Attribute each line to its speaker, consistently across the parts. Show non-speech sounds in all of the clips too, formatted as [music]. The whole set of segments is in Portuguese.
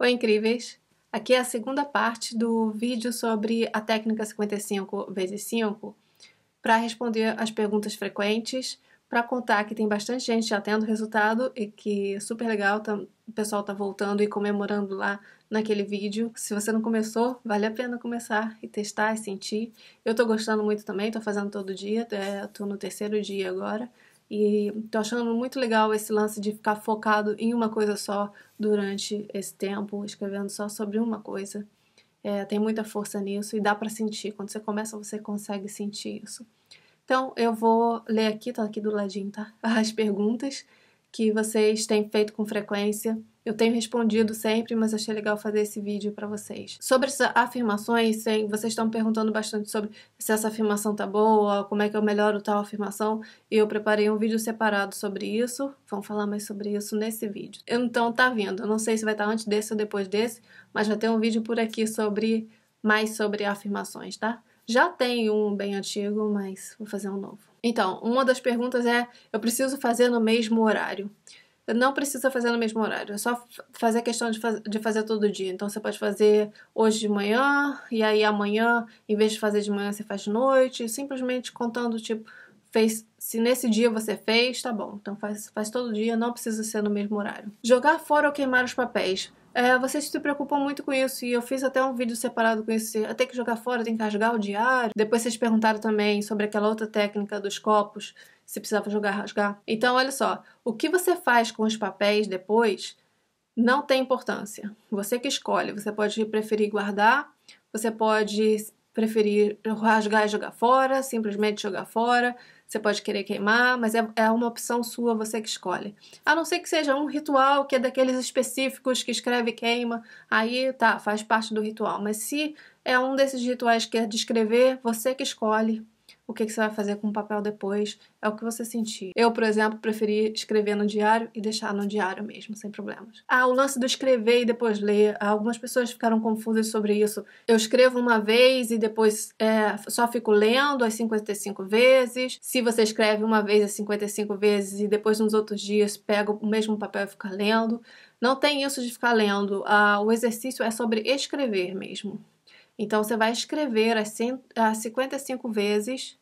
Speaker 1: Oi, incríveis! Aqui é a segunda parte do vídeo sobre a técnica 55 vezes 5 para responder as perguntas frequentes, para contar que tem bastante gente já tendo resultado e que é super legal, tá, o pessoal tá voltando e comemorando lá naquele vídeo. Se você não começou, vale a pena começar e testar e sentir. Eu tô gostando muito também, tô fazendo todo dia, é, tô no terceiro dia agora. E tô achando muito legal esse lance de ficar focado em uma coisa só durante esse tempo, escrevendo só sobre uma coisa. É, tem muita força nisso e dá para sentir. Quando você começa, você consegue sentir isso. Então, eu vou ler aqui, estou aqui do ladinho, tá? [laughs] As perguntas que vocês têm feito com frequência eu tenho respondido sempre, mas achei legal fazer esse vídeo para vocês. Sobre essas afirmações, vocês estão perguntando bastante sobre se essa afirmação tá boa, como é que eu melhoro tal afirmação, e eu preparei um vídeo separado sobre isso. Vamos falar mais sobre isso nesse vídeo. Então tá vindo, eu não sei se vai estar tá antes desse ou depois desse, mas vai ter um vídeo por aqui sobre mais sobre afirmações, tá? Já tem um bem antigo, mas vou fazer um novo. Então, uma das perguntas é: eu preciso fazer no mesmo horário? não precisa fazer no mesmo horário, é só fazer a questão de, faz, de fazer todo dia. Então você pode fazer hoje de manhã, e aí amanhã, em vez de fazer de manhã, você faz de noite, simplesmente contando, tipo, fez, se nesse dia você fez, tá bom. Então faz, faz todo dia, não precisa ser no mesmo horário. Jogar fora ou queimar os papéis. É, vocês se preocupam muito com isso e eu fiz até um vídeo separado com isso. Eu que jogar fora, tem que rasgar o diário. Depois vocês perguntaram também sobre aquela outra técnica dos copos se precisava jogar, rasgar. Então, olha só, o que você faz com os papéis depois não tem importância. Você que escolhe. Você pode preferir guardar, você pode preferir rasgar e jogar fora, simplesmente jogar fora. Você pode querer queimar, mas é, é uma opção sua, você que escolhe. A não ser que seja um ritual que é daqueles específicos que escreve queima, aí tá, faz parte do ritual. Mas se é um desses rituais que é descrever, você que escolhe o que, que você vai fazer com o papel depois, é o que você sentir. Eu, por exemplo, preferi escrever no diário e deixar no diário mesmo, sem problemas. Ah, o lance do escrever e depois ler. Algumas pessoas ficaram confusas sobre isso. Eu escrevo uma vez e depois é, só fico lendo as 55 vezes. Se você escreve uma vez as 55 vezes e depois nos outros dias pega o mesmo papel e fica lendo. Não tem isso de ficar lendo. Ah, o exercício é sobre escrever mesmo. Então, você vai escrever as 55 vezes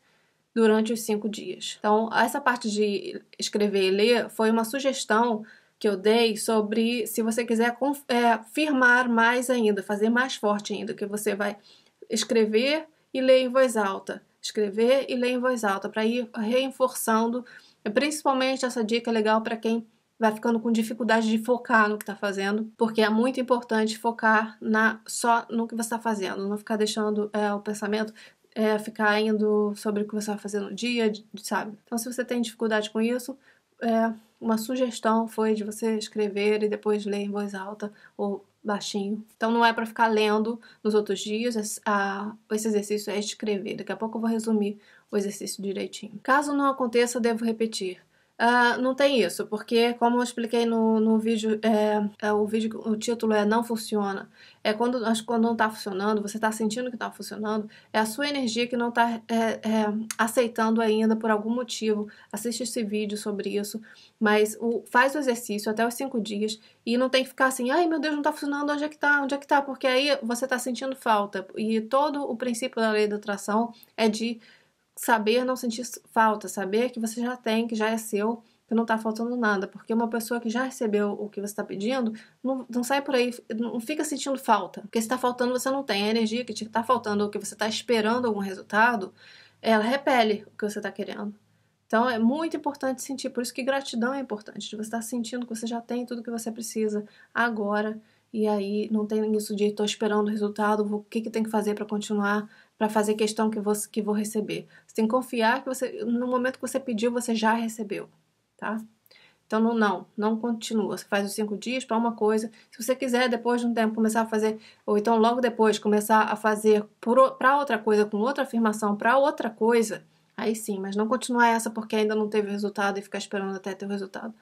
Speaker 1: durante os cinco dias. Então, essa parte de escrever e ler foi uma sugestão que eu dei sobre se você quiser é, firmar mais ainda, fazer mais forte ainda, que você vai escrever e ler em voz alta, escrever e ler em voz alta, para ir reforçando. É, principalmente essa dica é legal para quem vai ficando com dificuldade de focar no que está fazendo, porque é muito importante focar na só no que você está fazendo, não ficar deixando é, o pensamento é, ficar indo sobre o que você vai fazer no dia, sabe? Então, se você tem dificuldade com isso, é, uma sugestão foi de você escrever e depois ler em voz alta ou baixinho. Então não é para ficar lendo nos outros dias, esse, é a, esse exercício é escrever. Daqui a pouco eu vou resumir o exercício direitinho. Caso não aconteça, devo repetir. Uh, não tem isso, porque como eu expliquei no, no vídeo, é, é, o vídeo, o título é não funciona. É quando, quando não está funcionando, você está sentindo que está funcionando, é a sua energia que não está é, é, aceitando ainda por algum motivo. Assiste esse vídeo sobre isso, mas o, faz o exercício até os cinco dias e não tem que ficar assim, ai meu Deus, não está funcionando, onde é que está, onde é que está, porque aí você está sentindo falta. E todo o princípio da lei da atração é de saber não sentir falta, saber que você já tem, que já é seu, que não está faltando nada, porque uma pessoa que já recebeu o que você está pedindo não, não, sai por aí, não fica sentindo falta, porque se está faltando você não tem a energia que está faltando ou que você está esperando algum resultado, ela repele o que você está querendo. Então é muito importante sentir, por isso que gratidão é importante, de você estar tá sentindo que você já tem tudo que você precisa agora. E aí não tem isso de estou esperando o resultado, o que, que tem que fazer para continuar para fazer questão que vou, que vou receber. Você tem que confiar que você, no momento que você pediu, você já recebeu, tá? Então, não, não, não continua. Você faz os cinco dias para uma coisa. Se você quiser, depois de um tempo, começar a fazer, ou então logo depois, começar a fazer para outra coisa, com outra afirmação, para outra coisa, aí sim, mas não continuar essa porque ainda não teve resultado e ficar esperando até ter o resultado.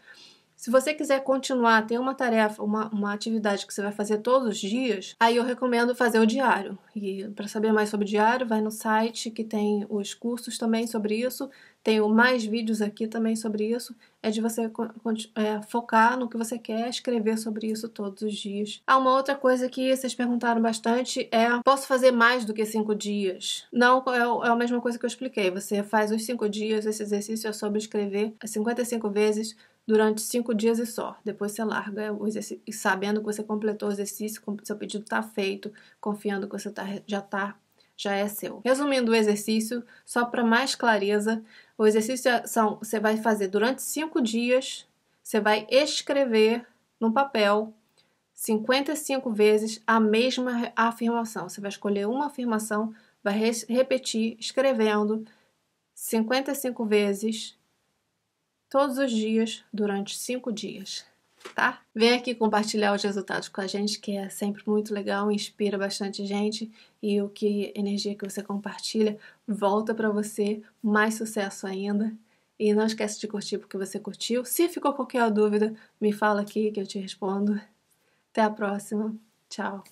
Speaker 1: Se você quiser continuar, ter uma tarefa, uma, uma atividade que você vai fazer todos os dias, aí eu recomendo fazer o diário. E para saber mais sobre o diário, vai no site que tem os cursos também sobre isso. Tenho mais vídeos aqui também sobre isso. É de você é, focar no que você quer, escrever sobre isso todos os dias. há ah, uma outra coisa que vocês perguntaram bastante é: posso fazer mais do que cinco dias? Não, é, é a mesma coisa que eu expliquei. Você faz os cinco dias, esse exercício é sobre escrever 55 vezes durante cinco dias e só. Depois você larga o exercício, sabendo que você completou o exercício, seu pedido está feito, confiando que você tá, já está já é seu. Resumindo o exercício, só para mais clareza, o exercício é, são, você vai fazer durante cinco dias, você vai escrever no papel 55 vezes a mesma afirmação. Você vai escolher uma afirmação, vai repetir escrevendo 55 vezes todos os dias durante cinco dias, tá? Vem aqui compartilhar os resultados com a gente, que é sempre muito legal, inspira bastante gente e o que energia que você compartilha volta para você, mais sucesso ainda. E não esquece de curtir porque você curtiu. Se ficou qualquer dúvida, me fala aqui que eu te respondo. Até a próxima. Tchau.